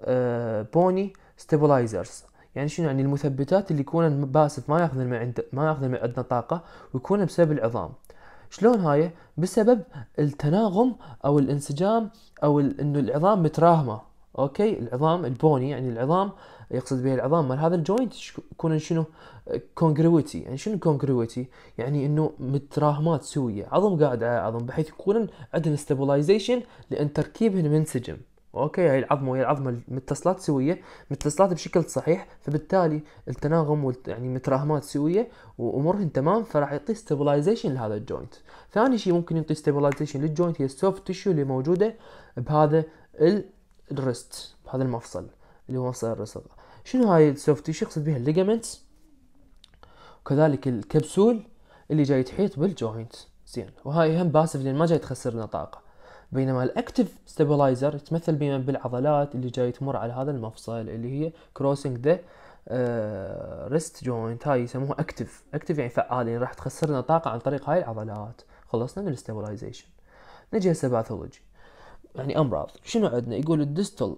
آه، بوني ستابلايزرز يعني شنو يعني المثبتات اللي يكون باسف ما ياخذ من عند ما ياخذ من عندنا طاقه ويكون بسبب العظام شلون هاي بسبب التناغم او الانسجام او انه العظام متراهمه اوكي العظام البوني يعني العظام يقصد به العظام مال هذا الجوينت يكون شنو كونجرويتي يعني شنو كونجرويتي يعني انه متراهمات سويه عظم قاعد على عظم بحيث يكون عندنا ستابلايزيشن لان تركيبهن منسجم اوكي هاي العظمه ويا العظمه متصلات سويه متصلات بشكل صحيح فبالتالي التناغم والت... يعني متراهمات سويه وامورهن تمام فراح يعطي ستابلايزيشن لهذا الجوينت ثاني شيء ممكن يعطي ستابلايزيشن للجوينت هي السوفت تيشو اللي موجوده بهذا الريست بهذا المفصل اللي هو مفصل الرسغ شنو هاي السوفت تيشو يقصد بها الليجامنتس وكذلك الكبسول اللي جاي تحيط بالجوينت زين وهاي هم باسف لان يعني ما جاي تخسر لنا طاقه بينما الاكتف ستابلايزر يتمثل بما بالعضلات اللي جاي تمر على هذا المفصل اللي هي كروسنج ذا ريست جوينت هاي يسموها اكتف اكتف يعني فعال يعني راح تخسر لنا طاقه عن طريق هاي العضلات خلصنا من الستابلايزيشن نجي هسه باثولوجي يعني امراض شنو عندنا يقول الديستال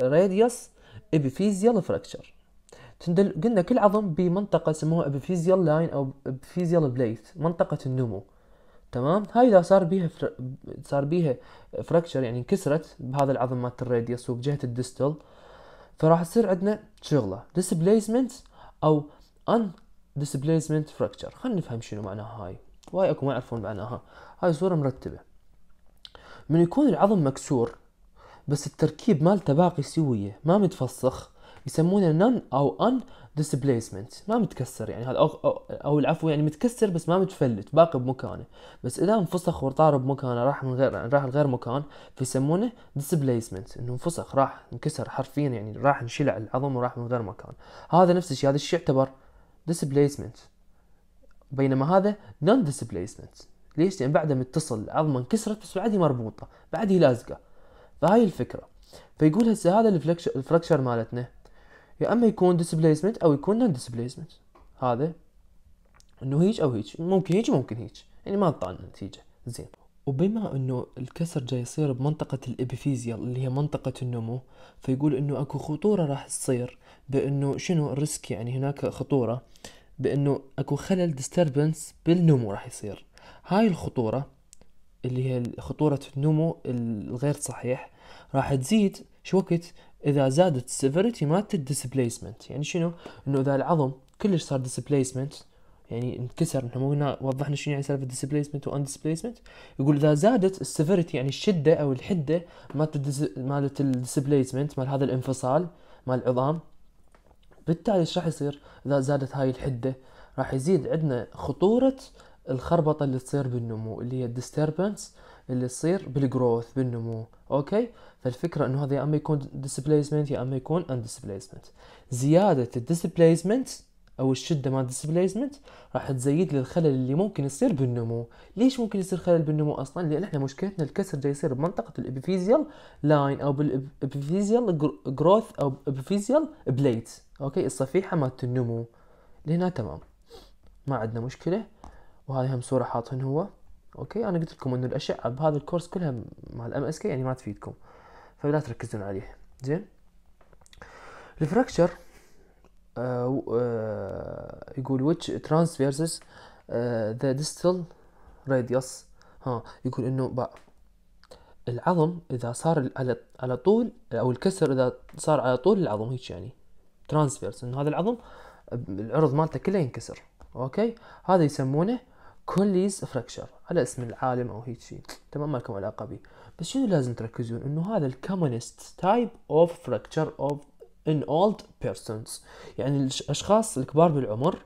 راديوس epiphyseal fracture تندل قلنا كل عظم بمنطقة يسموها epiphyseal لاين أو epiphyseal بليت منطقة النمو تمام هاي إذا صار بيها فر... صار بيها فركشر يعني انكسرت بهذا العظم مالت الراديوس وبجهة الدستل فراح تصير عندنا شغلة displacement أو ان ديسبليسمنت fracture خلينا نفهم شنو معناها هاي واي اكو ما يعرفون معناها هاي صورة مرتبة من يكون العظم مكسور بس التركيب مالته باقي سويه ما متفسخ يسمونه نن او ان ديسبليسمنت ما متكسر يعني هذا أو, أو, او العفو يعني متكسر بس ما متفلت باقي بمكانه بس اذا انفسخ وطار بمكانه راح من غير راح لغير مكان فيسمونه ديسبليسمنت انه انفسخ راح انكسر حرفيا يعني راح انشلع العظم وراح من غير مكان هذا نفس الشيء هذا الشيء يعتبر ديسبليسمنت بينما هذا نون ديسبليسمنت ليش؟ لان بعده متصل العظمه انكسرت بس بعدها مربوطه بعدها لازقه فهاي الفكره فيقول هسه هذا الفراكشر مالتنا يا اما يكون ديسبليسمنت او يكون نون ديسبليسمنت هذا انه هيج او هيج ممكن هيج ممكن هيج يعني ما طلعنا نتيجه زين وبما انه الكسر جاي يصير بمنطقة الابيفيزيال اللي هي منطقة النمو فيقول انه اكو خطورة راح تصير بانه شنو الريسك يعني هناك خطورة بانه اكو خلل ديستربنس بالنمو راح يصير هاي الخطورة اللي هي خطورة النمو الغير صحيح راح تزيد شو وقت اذا زادت السيفيريتي مالت الديسبليسمنت يعني شنو انه اذا العظم كلش صار ديسبليسمنت يعني انكسر احنا مو هنا وضحنا شنو يعني سالفه ديسبليسمنت وان ديسبليسمنت يقول اذا زادت السيفيريتي يعني الشده او الحده مالت مالت الديسبليسمنت مال هذا الانفصال مال العظام بالتالي ايش راح يصير اذا زادت هاي الحده راح يزيد عندنا خطوره الخربطه اللي تصير بالنمو اللي هي الديستربنس اللي تصير بالجروث بالنمو اوكي فالفكره انه هذا يا اما يكون ديسبليسمنت يا اما يكون ان ديسبليسمنت زياده الديسبليسمنت او الشده مال الديسبليسمنت راح تزيد لي الخلل اللي ممكن يصير بالنمو ليش ممكن يصير خلل بالنمو اصلا لان احنا مشكلتنا الكسر جاي يصير بمنطقه الابيفيزيال لاين او بالابيفيزيال جروث او ابيفيزيال بليت اوكي الصفيحه مالت النمو لهنا تمام ما عندنا مشكله وهذه هم صوره حاطهن هو اوكي انا قلت لكم انه الاشعه بهذا الكورس كلها مع الام اس كي يعني ما تفيدكم فلا تركزون عليه زين الفراكشر آه، آه، يقول which transverses آه، the distal radius ها يقول انه بقى العظم اذا صار على طول او الكسر اذا صار على طول العظم هيك يعني ترانسفيرس انه هذا العظم العرض مالته كله ينكسر اوكي هذا يسمونه كوليز فراكشر على اسم العالم او هيك شيء تمام ما لكم علاقه به بس شنو لازم تركزون انه هذا الكومونست تايب اوف فراكشر اوف ان اولد بيرسونز يعني الاشخاص الكبار بالعمر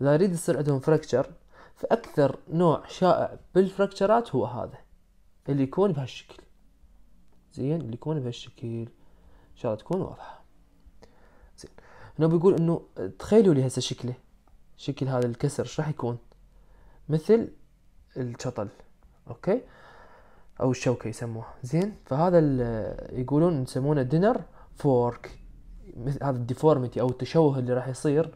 اذا يريد يصير عندهم فراكشر فاكثر نوع شائع بالفراكشرات هو هذا اللي يكون بهالشكل زين اللي يكون بهالشكل ان شاء الله تكون واضحه زين هنا بيقول انه تخيلوا لي هسه شكله شكل هذا الكسر ايش راح يكون مثل الشطل اوكي او الشوكه يسموها زين فهذا يقولون يسمونه دينر فورك هذا الديفورميتي او التشوه اللي راح يصير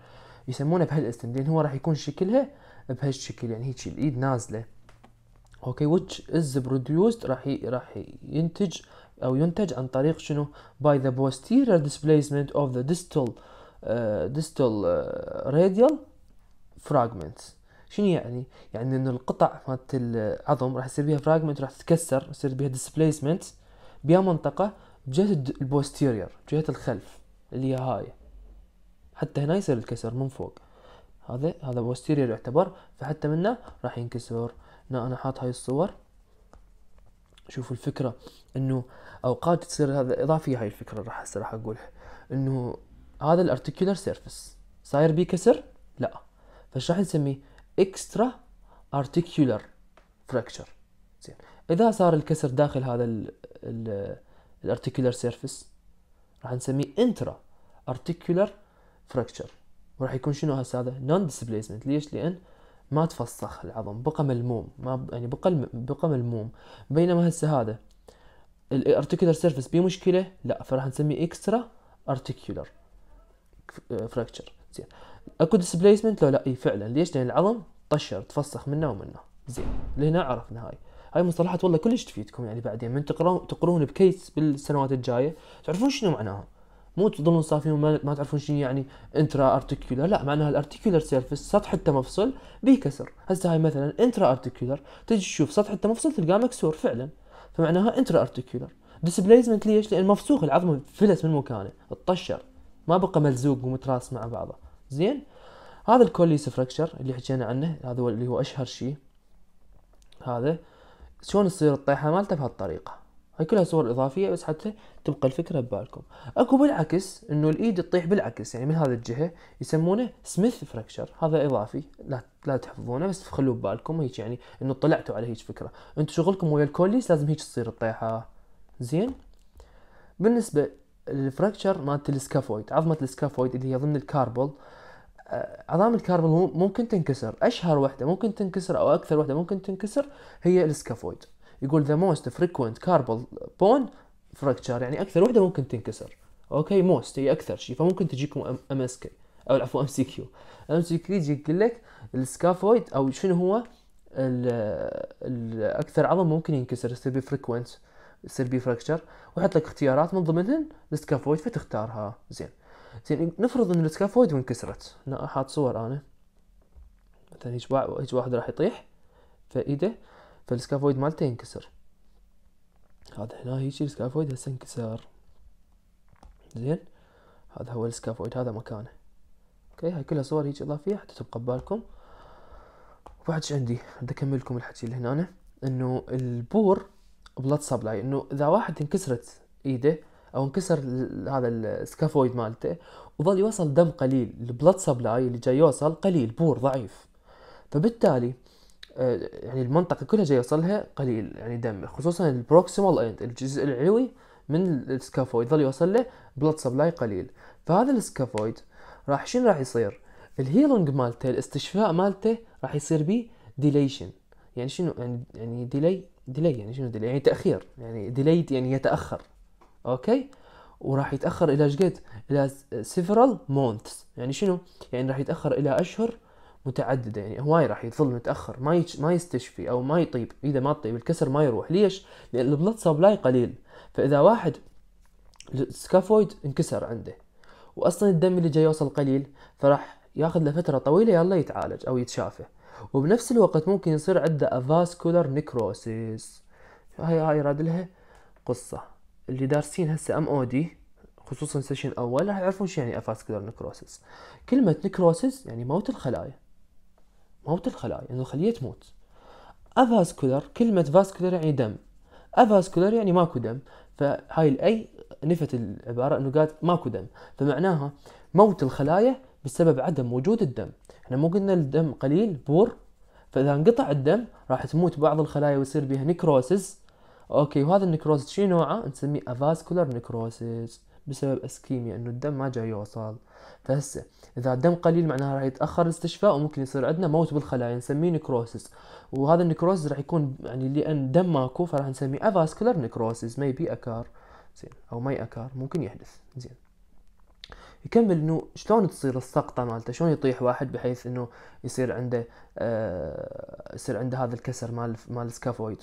يسمونه بهالاسم لان هو راح يكون شكلها بهالشكل يعني هيك الايد نازله اوكي which is produced راح راح ينتج او ينتج عن طريق شنو by the posterior displacement of the distal ديستال راديال فراجمنتس radial fragments شنو يعني؟ يعني انه القطع مالت العظم راح يصير بيها فراجمنت راح تتكسر يصير بيها ديسبليسمنت بيا منطقة بجهة البوستيريور بجهة الخلف اللي هي هاي حتى هنا يصير الكسر من فوق هذا هذا بوستيريور يعتبر فحتى منه راح ينكسر هنا انا حاط هاي الصور شوفوا الفكرة انه اوقات تصير هذا اضافية هاي الفكرة راح هسه راح اقولها انه هذا الارتكيولر سيرفس صاير بيه كسر؟ لا فايش راح نسميه؟ اكسترا ارتيكيولر فراكشر زين اذا صار الكسر داخل هذا الارتيكولر سيرفيس راح نسميه انترا ارتيكولر فراكشر وراح يكون شنو هسه هذا نون ديسبليسمنت ليش لان ما تفسخ العظم بقى ملموم ما يعني بقى بقى ملموم بينما هسه هذا الارتيكولر سيرفيس بيه مشكله لا فراح نسميه اكسترا ارتيكولر فراكشر زين اكو ديسبليسمنت لو لا اي فعلا ليش لان العظم طشر تفسخ منه ومنه زين لهنا عرفنا هاي هاي مصطلحات والله كلش تفيدكم يعني بعدين من تقرون تقرون بكيس بالسنوات الجايه تعرفون شنو معناها مو تظلون صافي ما تعرفون شنو يعني انترا ارتيكولار لا معناها الارتيكولار سيرفيس سطح التمفصل بيه كسر هسه هاي مثلا انترا ارتيكولار تجي تشوف سطح التمفصل تلقاه مكسور فعلا فمعناها انترا ارتيكولار ديسبليزمنت ليش؟ لان مفسوخ العظم فلس من مكانه، اتطشر، ما بقى ملزوق ومتراس مع بعضه، زين؟ هذا الكوليس فراكشر اللي حكينا عنه هذا هو اللي هو اشهر شيء هذا شلون تصير الطيحه مالته بهالطريقه هاي كلها صور اضافيه بس حتى تبقى الفكره ببالكم اكو بالعكس انه الايد تطيح بالعكس يعني من هذا الجهه يسمونه سميث فراكشر هذا اضافي لا لا تحفظونه بس خلوه ببالكم هيك يعني انه طلعتوا على هيك فكره انتم شغلكم ويا الكوليس لازم هيك تصير الطيحه زين بالنسبه للفراكشر مالت السكافويد عظمه السكافويد اللي هي ضمن الكاربول آه، عظام الكاربل ممكن تنكسر اشهر وحده ممكن تنكسر او اكثر وحده ممكن تنكسر هي السكافويد يقول ذا موست فريكوينت كاربل بون فراكتشر يعني اكثر وحده ممكن تنكسر اوكي موست هي اكثر شيء فممكن تجيكم ام اس كي او عفوا ام سي كيو ام سي كيو يجي يقول لك السكافويد او شنو هو الاكثر عظم ممكن ينكسر يصير بي فريكوينت يصير بي فراكتشر ويحط لك اختيارات من ضمنهن السكافويد فتختارها زين زين نفرض ان السكافويد انكسرت انا حاط صور انا مثلا هيج هيج واحد راح يطيح فايده فالسكافويد مالته ينكسر هذا هنا هيجي السكافويد هسه انكسر زين هذا هو السكافويد هذا مكانه اوكي هاي كلها صور هيك اضافيه حتى تبقى ببالكم وبعد عندي بدي لكم الحكي اللي هنا انه البور بلاد سبلاي انه اذا واحد انكسرت ايده او انكسر هذا السكافويد مالته وظل يوصل دم قليل البلد سبلاي اللي جاي يوصل قليل بور ضعيف فبالتالي آه، يعني المنطقة كلها جاي يوصلها قليل يعني دم خصوصا البروكسيمال اند الجزء العلوي من السكافويد ظل يوصل له بلد سبلاي قليل فهذا السكافويد راح شنو راح يصير الهيلنج مالته الاستشفاء مالته راح يصير بيه ديليشن يعني شنو يعني ديلي يعني ديلي يعني شنو ديلي يعني تاخير يعني ديليت يعني يتاخر اوكي وراح يتاخر الى شقد الى several months يعني شنو يعني راح يتاخر الى اشهر متعدده يعني هواي راح يظل متاخر ما يش... ما يستشفي او ما يطيب اذا ما طيب الكسر ما يروح ليش لان البلد سبلاي قليل فاذا واحد السكافويد انكسر عنده واصلا الدم اللي جاي يوصل قليل فراح ياخذ له فتره طويله يلا يتعالج او يتشافى وبنفس الوقت ممكن يصير عنده افاسكولار نيكروسيس هاي هاي راد لها قصه اللي دارسين هسه ام او دي خصوصا سيشن اول راح يعرفون شو يعني افاسكولار نكروسس كلمه نكروسس يعني موت الخلايا موت الخلايا انه يعني الخليه تموت افاسكولار كلمه فاسكولار يعني دم افاسكولار يعني ماكو دم فهاي الاي نفت العباره انه قالت ماكو دم فمعناها موت الخلايا بسبب عدم وجود الدم احنا مو قلنا الدم قليل بور فاذا انقطع الدم راح تموت بعض الخلايا ويصير بها نكروسس اوكي وهذا النكروز شي نوعه نسميه افاسكولار نكروزز بسبب اسكيميا انه الدم ما جاي يوصل فهسه اذا الدم قليل معناها راح يتاخر الاستشفاء وممكن يصير عندنا موت بالخلايا نسميه نكروسيس وهذا النكروسيس راح يكون يعني لان دم ماكو فراح نسميه افاسكولار نكروسيس ماي بي اكار زين او ماي اكار ممكن يحدث زين يكمل انه شلون تصير السقطه مالته شلون يطيح واحد بحيث انه يصير عنده آه يصير عنده هذا الكسر مال مال السكافويد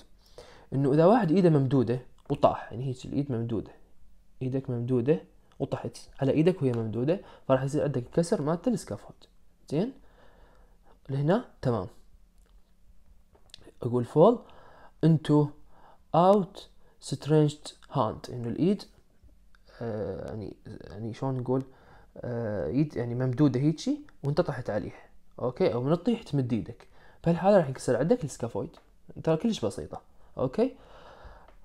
انه اذا واحد ايده ممدوده وطاح يعني هيك الايد ممدوده ايدك ممدوده وطحت على ايدك وهي ممدوده فراح يصير عندك كسر مالت السكافولد زين لهنا تمام اقول فول انتو اوت سترينجت هاند انه الايد آه، يعني يعني شلون نقول آه، ايد يعني ممدوده هيجي وانت طحت عليه اوكي او من تطيح تمد ايدك بهالحاله راح يكسر عندك السكافويد ترى كلش بسيطه اوكي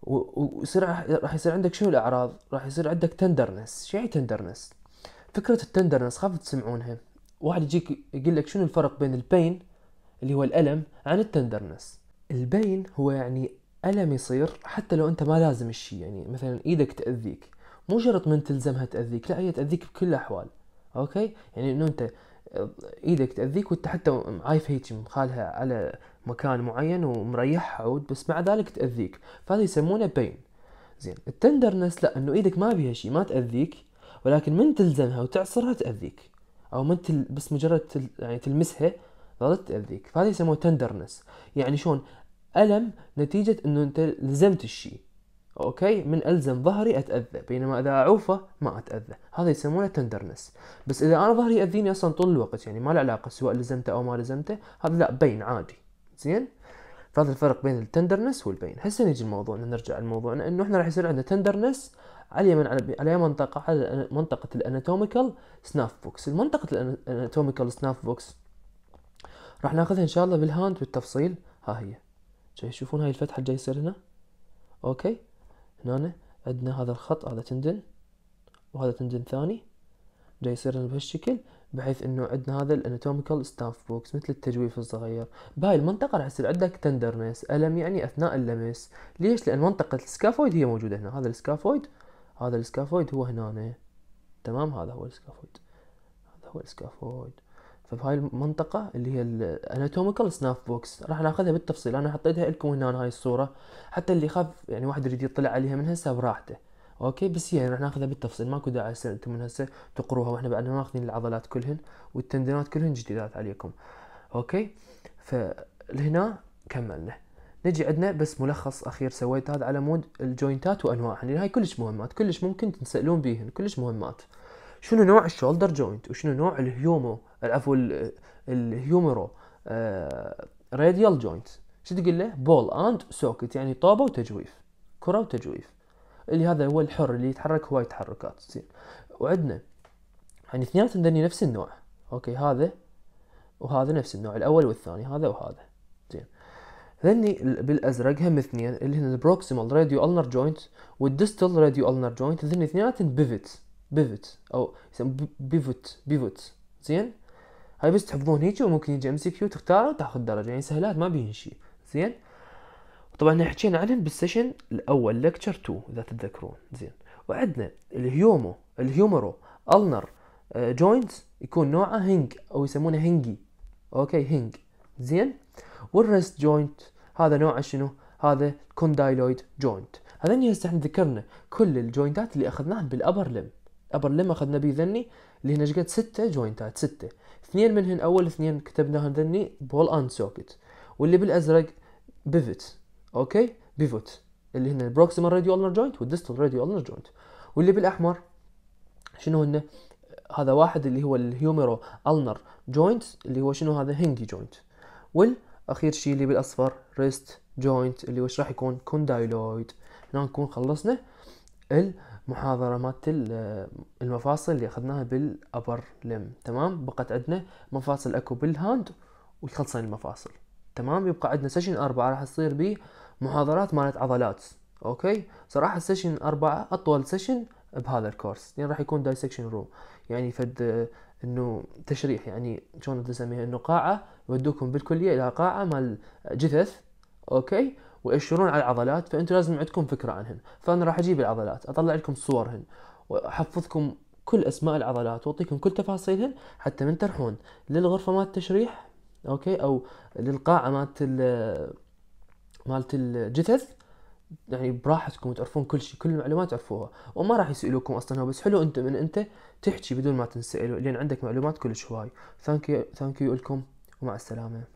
ويصير راح يصير عندك شنو الاعراض راح يصير عندك تندرنس شو يعني تندرنس فكره التندرنس خاف تسمعونها واحد يجيك يقول لك شنو الفرق بين البين اللي هو الالم عن التندرنس البين هو يعني الم يصير حتى لو انت ما لازم الشيء يعني مثلا ايدك تاذيك مو شرط من تلزمها تاذيك لا هي تاذيك بكل الاحوال اوكي يعني انه انت ايدك تاذيك وانت حتى عايف هيك مخالها على مكان معين ومريح عود بس مع ذلك تاذيك فهذا يسمونه بين زين التندرنس لا انه ايدك ما بيها شيء ما تاذيك ولكن من تلزمها وتعصرها تاذيك او من تل بس مجرد تل يعني تلمسها ظلت تاذيك فهذا يسموه تندرنس يعني شلون الم نتيجه انه انت لزمت الشيء اوكي من الزم ظهري اتاذى بينما اذا اعوفه ما اتاذى هذا يسمونه تندرنس بس اذا انا ظهري ياذيني اصلا طول الوقت يعني ما له علاقه سواء لزمته او ما لزمته هذا لا بين عادي زين فهذا الفرق بين التندرنس والبين هسه نجي الموضوع نرجع لموضوعنا انه احنا راح يصير عندنا تندرنس على اليمين على منطقه على منطقه الاناتوميكال سناب بوكس المنطقه الاناتوميكال سناب بوكس راح ناخذها ان شاء الله بالهاند بالتفصيل ها هي جاي تشوفون هاي الفتحه الجاي يصير هنا اوكي هنا عندنا هذا الخط هذا تندن وهذا تندن ثاني جاي يصير بهالشكل بحيث انه عندنا هذا الاناتوميكال ستاف بوكس مثل التجويف الصغير بهاي المنطقه راح يصير عندك تندرنس الم يعني اثناء اللمس ليش لان منطقه السكافويد هي موجوده هنا هذا السكافويد هذا السكافويد هو هنا تمام هذا هو السكافويد هذا هو السكافويد فبهاي المنطقة اللي هي الاناتوميكال سناف بوكس راح ناخذها بالتفصيل انا حطيتها لكم هنا هاي الصورة حتى اللي خاف يعني واحد يريد يطلع عليها من هسه براحته اوكي بس يعني راح ناخذها بالتفصيل ماكو داعي هسه انتم من هسه تقروها واحنا بعدنا ماخذين العضلات كلهن والتندينات كلهن جديدات عليكم اوكي فلهنا كملنا نجي عندنا بس ملخص اخير سويت هذا على مود الجوينتات وانواعها لان يعني هاي كلش مهمات كلش ممكن تنسالون بيهن كلش مهمات شنو نوع الشولدر جوينت وشنو نوع الهيومو العفو الهيومرو راديال آه، جوينت شو تقول له بول اند سوكت يعني طابه وتجويف كره وتجويف اللي هذا هو الحر اللي يتحرك هواي تحركات تصير وعندنا يعني اثنيناتهم ذني نفس النوع اوكي هذا وهذا نفس النوع الاول والثاني هذا وهذا زين ذني بالازرق هم اثنين اللي هن البروكسيمال راديو النر جوينت والديستال راديو النر جوينت ذني اثنيناتهم بيفت بيفت او يسمون بيفت بيفت زين هاي بس تحفظون هيك وممكن يجي ام سي كيو تختاره وتاخذ درجه يعني سهلات ما بيهن شيء زين طبعا احنا حكينا عنهم بالسيشن الاول لكتشر 2 اذا تتذكرون زين وعندنا الهيومو الهيومرو النر آه، جوينتس يكون نوعه هنج او يسمونه هنجي اوكي هنج زين والريست جوينت هذا نوعه شنو هذا كوندايلويد جوينت هذني هسه احنا ذكرنا كل الجوينتات اللي اخذناهم بالابر لم ابر لم اخذنا به ذني اللي هنا شقد ستة جوينتات ستة اثنين منهم اول اثنين كتبناهم ذني بول اند سوكت واللي بالازرق بيفت اوكي بيفوت اللي هنا البروكسيمال راديو النر جوينت والديستال راديو النر جوينت واللي بالاحمر شنو هن هذا واحد اللي هو الهيوميرو النر جوينت اللي هو شنو هذا هنجي جوينت والاخير شيء اللي بالاصفر ريست جوينت اللي وش راح يكون كوندايلويد هنا نكون خلصنا المحاضرة مالت المفاصل اللي اخذناها بالابر لم تمام بقت عندنا مفاصل اكو بالهاند وخلصنا المفاصل تمام يبقى عندنا سيشن أربعة راح تصير ب محاضرات مالت عضلات اوكي صراحه السيشن أربعة اطول سيشن بهذا الكورس يعني راح يكون دايسكشن روم يعني فد آه، انه تشريح يعني شلون تسميها انه قاعه يودوكم بالكليه الى قاعه مال جثث اوكي ويأشرون على العضلات فانتم لازم عندكم فكره عنهن فانا راح اجيب العضلات اطلع لكم صورهن واحفظكم كل اسماء العضلات واعطيكم كل تفاصيلهن حتى من تروحون للغرفه مال التشريح اوكي او للقاعه مالت مالت الجثث يعني براحتكم تعرفون كل شيء كل المعلومات تعرفوها وما راح يسالوكم اصلا هو بس حلو انت من انت تحكي بدون ما تنسال لان عندك معلومات كلش هواي ثانك يو ثانك يو لكم ومع السلامه